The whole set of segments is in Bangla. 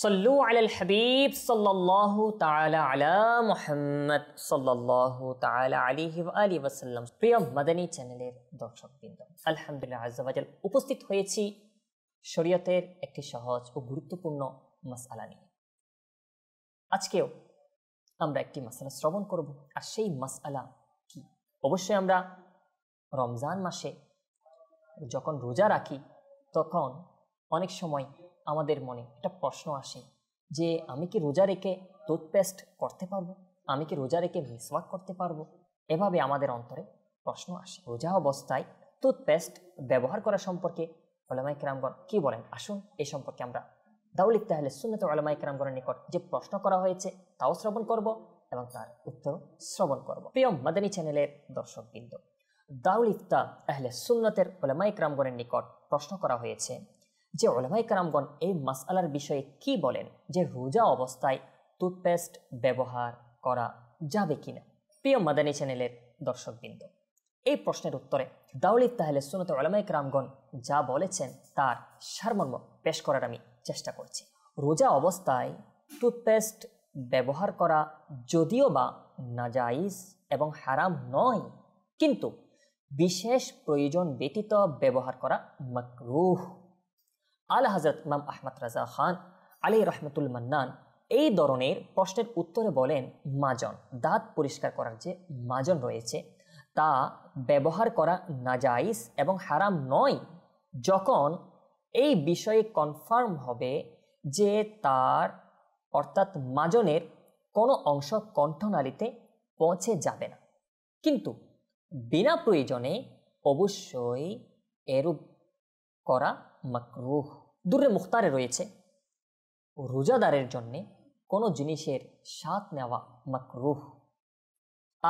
সল্লু আলাল হাবিব সাল্লাল্লাহু তাআলা আলা মুহাম্মদ সাল্লাল্লাহু তাআলা আলাইহি ওয়া আলিহি ওয়াসাল্লাম প্রিয় মাদানী চ্যানেলের দর্শকবৃন্দ আলহামদুলিল্লাহ আজ্জাবাজাল উপস্থিত হয়েছি শরীয়তের একটি সহজ ও গুরুত্বপূর্ণ মাসআলা নিয়ে আজকেও আমরা একটি মশালা শ্রবণ করব আর সেই মাসালা কি অবশ্যই আমরা রমজান মাসে যখন রোজা রাখি তখন অনেক সময় আমাদের মনে একটা প্রশ্ন আসে যে আমি কি রোজা রেখে টুথপেস্ট করতে পারবো আমি কি রোজা রেখে মিসওয়াক করতে পারবো এভাবে আমাদের অন্তরে প্রশ্ন আসে রোজা অবস্থায় টুথপেস্ট ব্যবহার করা সম্পর্কে ওলামাই কেরামগণ কি বলেন আসুন এ সম্পর্কে আমরা দাউলিক তাহলে সুন্নত ওলামাই কেরামগণের নিকট যে প্রশ্ন করা হয়েছে তাও শ্রবণ করব এবং তার উত্তর শ্রবণ করব প্রিয় মাদানী চ্যানেলের বিন্দু দাউল ইফতা আহলে সুন্নতের ওলামাই ক্রামগণের নিকট প্রশ্ন করা হয়েছে যে ওলামাই কারামগণ এই মাসালার বিষয়ে কি বলেন যে রোজা অবস্থায় টুথপেস্ট ব্যবহার করা যাবে কি না প্রিয় মাদানী চ্যানেলের দর্শকবৃন্দ এই প্রশ্নের উত্তরে দাউলি তাহলে সুনত ওলামাই কারামগণ যা বলেছেন তার সারমর্ম পেশ করার আমি চেষ্টা করছি রোজা অবস্থায় টুথপেস্ট ব্যবহার করা যদিও বা নাজাইজ এবং হারাম নয় কিন্তু বিশেষ প্রয়োজন ব্যতীত ব্যবহার করা মাকরুহ আল হাজরত ইমাম আহমদ রাজা খান আলী রহমতুল মান্নান এই ধরনের প্রশ্নের উত্তরে বলেন মাজন দাঁত পরিষ্কার করার যে মাজন রয়েছে তা ব্যবহার করা নাজাইস এবং হারাম নয় যখন এই বিষয়ে কনফার্ম হবে যে তার অর্থাৎ মাজনের কোনো অংশ কণ্ঠনালীতে পৌঁছে যাবে না কিন্তু বিনা প্রয়োজনে অবশ্যই এরূপ করা মাকরুহ দূরে মুখতারে রয়েছে রোজাদারের জন্যে কোনো জিনিসের স্বাদ নেওয়া মাকরুহ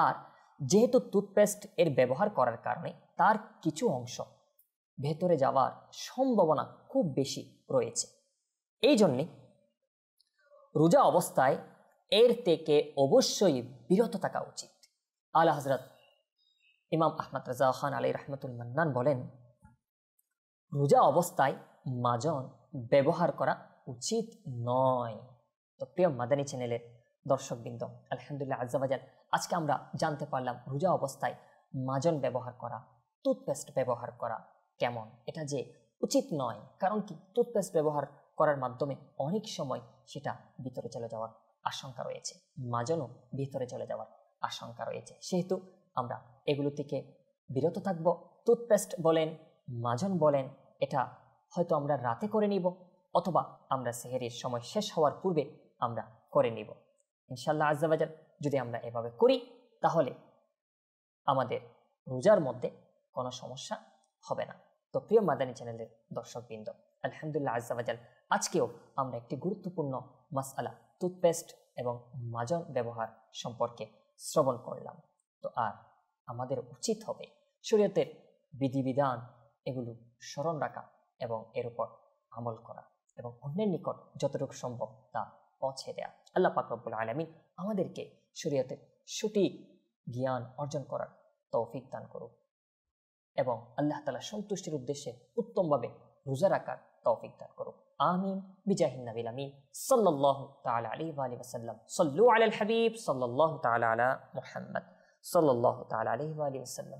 আর যেহেতু টুথপেস্ট এর ব্যবহার করার কারণে তার কিছু অংশ ভেতরে যাওয়ার সম্ভাবনা খুব বেশি রয়েছে এই জন্যে রোজা অবস্থায় এর থেকে অবশ্যই বিরত থাকা উচিত আল হজরত ইমাম আহমদ রাজা খান আলী রহমতুল মান্নান বলেন রোজা অবস্থায় মাজন ব্যবহার করা উচিত নয় তো প্রিয় মাদানী চ্যানেলের দর্শকবৃন্দ আলহামদুলিল্লাহ আজাবাজার আজকে আমরা জানতে পারলাম রোজা অবস্থায় মাজন ব্যবহার করা টুথপেস্ট ব্যবহার করা কেমন এটা যে উচিত নয় কারণ কি টুথপেস্ট ব্যবহার করার মাধ্যমে অনেক সময় সেটা ভিতরে চলে যাওয়ার আশঙ্কা রয়েছে মাজনও ভিতরে চলে যাওয়ার আশঙ্কা রয়েছে সেহেতু আমরা এগুলো থেকে বিরত থাকব টুথপেস্ট বলেন মাজন বলেন এটা হয়তো আমরা রাতে করে নিব অথবা আমরা সেহেরির সময় শেষ হওয়ার পূর্বে আমরা করে নিব ইনশাল্লাহ আজাবাজার যদি আমরা এভাবে করি তাহলে আমাদের রোজার মধ্যে কোনো সমস্যা হবে না তো প্রিয় মাদানী চ্যানেলের দর্শকবৃন্দ আলহামদুলিল্লাহ আজাবাজাল আজকেও আমরা একটি গুরুত্বপূর্ণ মাসালা টুথপেস্ট এবং মাজন ব্যবহার সম্পর্কে শ্রবণ করলাম তো আর আমাদের উচিত হবে শরীয়তের বিধিবিধান এগুলো স্মরণ রাখা এবং এর উপর আমল করা এবং অন্যের নিকট যতটুকু সম্ভব তা পৌঁছে দেয়া আল্লাহ পাকরবুল আলমিন আমাদেরকে শরীয়তের সঠিক জ্ঞান অর্জন করার তৌফিক দান করুক এবং আল্লাহ তালা সন্তুষ্টির উদ্দেশ্যে উত্তমভাবে রোজা রাখার তৌফিক দান করুক আমিন বিজাহিন নাবিল আমিন সাল্লাল্লাহু তাআলা আলাইহি ওয়া আলিহি ওয়াসাল্লাম সাল্লু আলাল হাবিব সাল্লাল্লাহু তাআলা আলা মুহাম্মদ সাল্লাল্লাহু তাআলা আলাইহি ওয়া আলিহি সাল্লাম